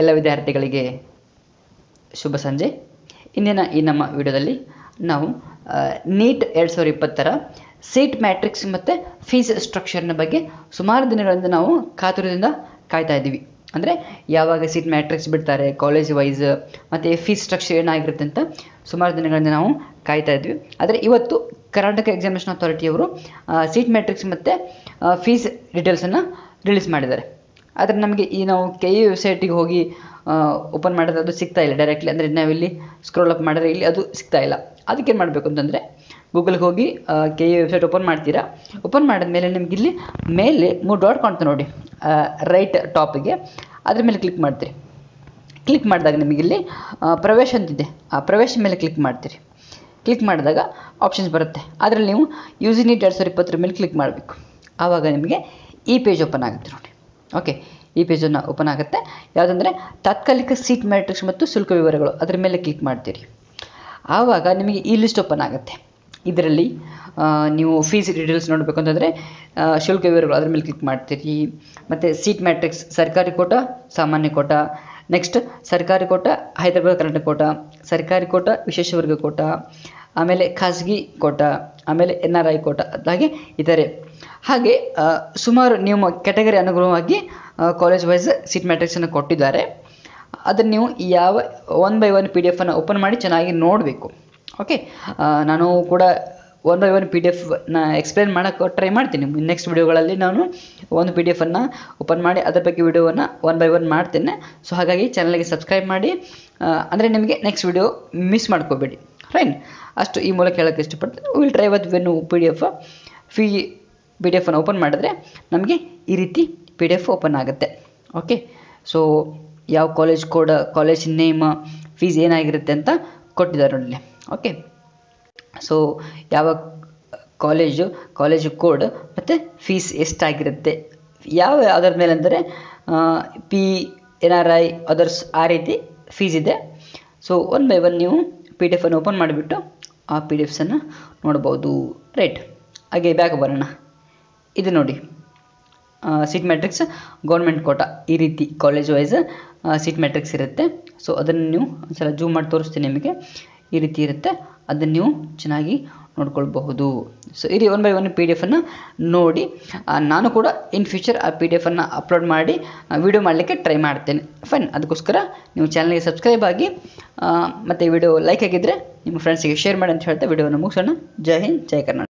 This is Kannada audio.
ಎಲ್ಲ ವಿದ್ಯಾರ್ಥಿಗಳಿಗೆ ಶುಭ ಸಂಜೆ ಇಂದಿನ ಈ ನಮ್ಮ ವಿಡಿಯೋದಲ್ಲಿ ನಾವು ನೀಟ್ ಎರಡು ಸಾವಿರದ ಇಪ್ಪತ್ತರ ಸೀಟ್ ಮ್ಯಾಟ್ರಿಕ್ಸ್ ಮತ್ತು ಫೀಸ್ ಸ್ಟ್ರಕ್ಚರ್ನ ಬಗ್ಗೆ ಸುಮಾರು ದಿನಗಳಿಂದ ನಾವು ಕಾತುರದಿಂದ ಕಾಯ್ತಾ ಇದ್ದೀವಿ ಅಂದರೆ ಯಾವಾಗ ಸೀಟ್ ಮ್ಯಾಟ್ರಿಕ್ಸ್ ಬಿಡ್ತಾರೆ ಕಾಲೇಜ್ ವೈಸ್ ಮತ್ತು ಫೀಸ್ ಸ್ಟ್ರಕ್ಚರ್ ಏನಾಗಿರುತ್ತೆ ಅಂತ ಸುಮಾರು ದಿನಗಳಿಂದ ನಾವು ಕಾಯ್ತಾ ಇದ್ವಿ ಆದರೆ ಇವತ್ತು ಕರ್ನಾಟಕ ಎಕ್ಸಾಮಿನೇಷನ್ ಅಥಾರಿಟಿಯವರು ಸೀಟ್ ಮ್ಯಾಟ್ರಿಕ್ಸ್ ಮತ್ತು ಫೀಸ್ ಡೀಟೇಲ್ಸನ್ನು ರಿಲೀಸ್ ಮಾಡಿದ್ದಾರೆ ಆದರೆ ನಮಗೆ ಈ ನಾವು ಕೆ ಇ ವೆಬ್ಸೈಟಿಗೆ ಹೋಗಿ ಓಪನ್ ಮಾಡಿದ್ರೆ ಅದು ಸಿಗ್ತಾ ಇಲ್ಲ ಡೈರೆಕ್ಟ್ಲಿ ಅಂದರೆ ನಾವಿಲ್ಲಿ ಸ್ಕ್ರೋಲ್ ಅಪ್ ಮಾಡಿದ್ರೆ ಇಲ್ಲಿ ಅದು ಸಿಗ್ತಾ ಇಲ್ಲ ಅದಕ್ಕೆ ಏನು ಮಾಡಬೇಕು ಅಂತಂದರೆ ಗೂಗಲ್ಗೆ ಹೋಗಿ ಕೆ ಇ ವೆಬ್ಸೈಟ್ ಓಪನ್ ಮಾಡ್ತೀರಾ ಓಪನ್ ಮಾಡಿದ ಮೇಲೆ ನಿಮ್ಗೆ ಇಲ್ಲಿ ಮೇಲೆ ಮೂರು ಡಾಟ್ ಕಾಣ್ತಾ ನೋಡಿ ರೈಟ್ ಟಾಪಿಗೆ ಅದ್ರ ಮೇಲೆ ಕ್ಲಿಕ್ ಮಾಡ್ತೀರಿ ಕ್ಲಿಕ್ ಮಾಡಿದಾಗ ನಿಮಗಿಲ್ಲಿ ಪ್ರವೇಶ ಅಂತಿದೆ ಆ ಪ್ರವೇಶ ಮೇಲೆ ಕ್ಲಿಕ್ ಮಾಡ್ತೀರಿ ಕ್ಲಿಕ್ ಮಾಡಿದಾಗ ಆಪ್ಷನ್ಸ್ ಬರುತ್ತೆ ಅದರಲ್ಲಿ ನೀವು ಯೂಸಿನಿಟ್ ಎರಡು ಸಾವಿರ ಇಪ್ಪತ್ತರ ಮೇಲೆ ಕ್ಲಿಕ್ ಮಾಡಬೇಕು ಆವಾಗ ನಿಮಗೆ ಈ ಪೇಜ್ ಓಪನ್ ಆಗುತ್ತೆ ನೋಡಿ ಓಕೆ ಈ ಪೇಜನ್ನು ಓಪನ್ ಆಗುತ್ತೆ ಯಾವುದಂದರೆ ತಾತ್ಕಾಲಿಕ ಸೀಟ್ ಮ್ಯಾಟ್ರಿಕ್ಸ್ ಮತ್ತು ಶುಲ್ಕ ವಿವರಗಳು ಅದರ ಮೇಲೆ ಕ್ಲಿಕ್ ಮಾಡ್ತೀರಿ ಆವಾಗ ನಿಮಗೆ ಈ ಲಿಸ್ಟ್ ಓಪನ್ ಆಗುತ್ತೆ ಇದರಲ್ಲಿ ನೀವು ಫೀಸ್ ಡೀಟೇಲ್ಸ್ ನೋಡಬೇಕು ಅಂತಂದರೆ ಶುಲ್ಕ ವಿವರಗಳು ಅದ್ರ ಮೇಲೆ ಕ್ಲಿಕ್ ಮಾಡ್ತೀರಿ ಮತ್ತು ಸೀಟ್ ಮ್ಯಾಟ್ರಿಕ್ಸ್ ಸರ್ಕಾರಿ ಕೋಟ ಸಾಮಾನ್ಯ ಕೋಟ ನೆಕ್ಸ್ಟ್ ಸರ್ಕಾರಿ ಕೋಟ ಹೈದರಾಬಾದ್ ಕರ್ನಾಟಕ ಕೋಟ ಸರ್ಕಾರಿ ಕೋಟ ವಿಶೇಷ ವರ್ಗ ಕೋಟ ಆಮೇಲೆ ಖಾಸಗಿ ಕೋಟ ಆಮೇಲೆ ಎನ್ ಆರ್ ಐ ಕೋಟ ಹಾಗೆ ಇತರೆ ಹಾಗೆ ಸುಮಾರು ನಿಮ್ಮ ಕ್ಯಾಟಗರಿ ಅನುಗುಣವಾಗಿ ಕಾಲೇಜ್ ವೈಸ್ ಸೀಟ್ ಮ್ಯಾಟ್ರಿಕ್ಸನ್ನು ಕೊಟ್ಟಿದ್ದಾರೆ ಅದನ್ನು ನೀವು ಯಾವ one by one P D ಎಫನ್ನು ಓಪನ್ ಮಾಡಿ ಚೆನ್ನಾಗಿ ನೋಡಬೇಕು ಓಕೆ ನಾನು ಕೂಡ one by one P D ಎಫ್ನ ಎಕ್ಸ್ಪ್ಲೇನ್ ಮಾಡೋಕೆ ಟ್ರೈ ಮಾಡ್ತೀನಿ ನೆಕ್ಸ್ಟ್ ವಿಡಿಯೋಗಳಲ್ಲಿ ನಾನು ಒಂದು ಪಿ ಡಿ ಎಫನ್ನು ಓಪನ್ ಮಾಡಿ ಅದರ ಬಗ್ಗೆ ವಿಡಿಯೋವನ್ನು ಒನ್ ಬೈ ಒನ್ ಮಾಡ್ತೇನೆ ಸೊ ಹಾಗಾಗಿ ಚಾನಲ್ಗೆ ಸಬ್ಸ್ಕ್ರೈಬ್ ಮಾಡಿ ಅಂದರೆ ನಿಮಗೆ ನೆಕ್ಸ್ಟ್ ವಿಡಿಯೋ ಮಿಸ್ ಮಾಡ್ಕೋಬೇಡಿ ರೈಟ್ ಅಷ್ಟು ಈ ಮೂಲಕ ಹೇಳೋಕ್ಕೆ ಇಷ್ಟಪಡ್ತೀನಿ will try with when P D F fee P D ಎಫನ್ನು ಓಪನ್ ಮಾಡಿದ್ರೆ ನಮಗೆ ಈ ರೀತಿ ಪಿ ಡಿ ಎಫ್ ಓಪನ್ ಆಗುತ್ತೆ ಓಕೆ ಸೊ ಯಾವ college code college name fees ಏನಾಗಿರುತ್ತೆ ಅಂತ ಕೊಟ್ಟಿದ್ದಾರೆ ನೋಡಿ ಓಕೆ ಸೊ ಯಾವ ಕಾಲೇಜು ಕಾಲೇಜು ಕೋಡ್ ಮತ್ತು ಫೀಸ್ ಎಷ್ಟಾಗಿರುತ್ತೆ ಯಾವ ಅದರ ಮೇಲೆ ಅಂದರೆ P N R I others ಆ ರೀತಿ ಫೀಸ್ ಇದೆ ಸೊ ಒನ್ ಬೈ ಒನ್ ನೀವು ಪಿ ಡಿ ಎಫನ್ನು ಓಪನ್ ಮಾಡಿಬಿಟ್ಟು ಆ ಪಿ ಡಿ ಎಫ್ಸನ್ನು ನೋಡ್ಬೋದು ರೈಟ್ ಹಾಗೆ ಬ್ಯಾಕ್ ಬರೋಣ ಇದು ನೋಡಿ ಸೀಟ್ ಮ್ಯಾಟ್ರಿಕ್ಸ್ ಗೌರ್ಮೆಂಟ್ ಕೋಟಾ ಈ ರೀತಿ ಕಾಲೇಜ್ ವೈಸ್ ಸೀಟ್ ಮ್ಯಾಟ್ರಿಕ್ಸ್ ಇರುತ್ತೆ ಸೊ ಅದನ್ನು ನೀವು ಒಂದ್ಸಲ ಜೂಮ್ ಮಾಡಿ ತೋರಿಸ್ತೀನಿ ನಿಮಗೆ ಈ ರೀತಿ ಇರುತ್ತೆ ಅದನ್ನು ನೀವು ಚೆನ್ನಾಗಿ ನೋಡ್ಕೊಳ್ಬಹುದು ಸೊ ಇಲ್ಲಿ one by one P D ಎಫನ್ನು ನೋಡಿ ನಾನು ಕೂಡ ಇನ್ ಫ್ಯೂಚರ್ ಆ ಪಿ ಡಿ ಎಫನ್ನು ಅಪ್ಲೋಡ್ ಮಾಡಿ ವೀಡಿಯೋ ಮಾಡಲಿಕ್ಕೆ ಟ್ರೈ ಮಾಡ್ತೇನೆ ಫೈನ್ ಅದಕ್ಕೋಸ್ಕರ ನೀವು ಚಾನಲ್ಗೆ ಸಬ್ಸ್ಕ್ರೈಬ್ ಆಗಿ ಮತ್ತು ವಿಡಿಯೋ ಲೈಕ್ ಆಗಿದ್ದರೆ ನಿಮ್ಮ ಫ್ರೆಂಡ್ಸಿಗೆ ಶೇರ್ ಮಾಡಿ ಅಂತ ಹೇಳ್ತಾ ವಿಡಿಯೋವನ್ನು ಮುಗಿಸೋಣ ಜೈ ಹಿಂದ್ ಜೈ ಕರ್ನಾಟಕ